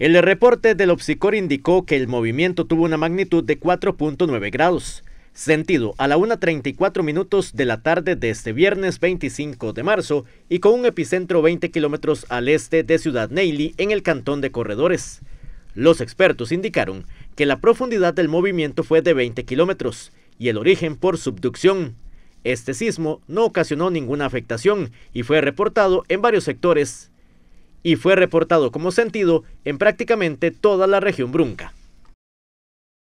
El reporte del OPSICOR indicó que el movimiento tuvo una magnitud de 4.9 grados, sentido a la 1.34 minutos de la tarde de este viernes 25 de marzo y con un epicentro 20 kilómetros al este de Ciudad Neily en el cantón de Corredores. Los expertos indicaron que la profundidad del movimiento fue de 20 kilómetros y el origen por subducción. Este sismo no ocasionó ninguna afectación y fue reportado en varios sectores y fue reportado como sentido en prácticamente toda la región brunca.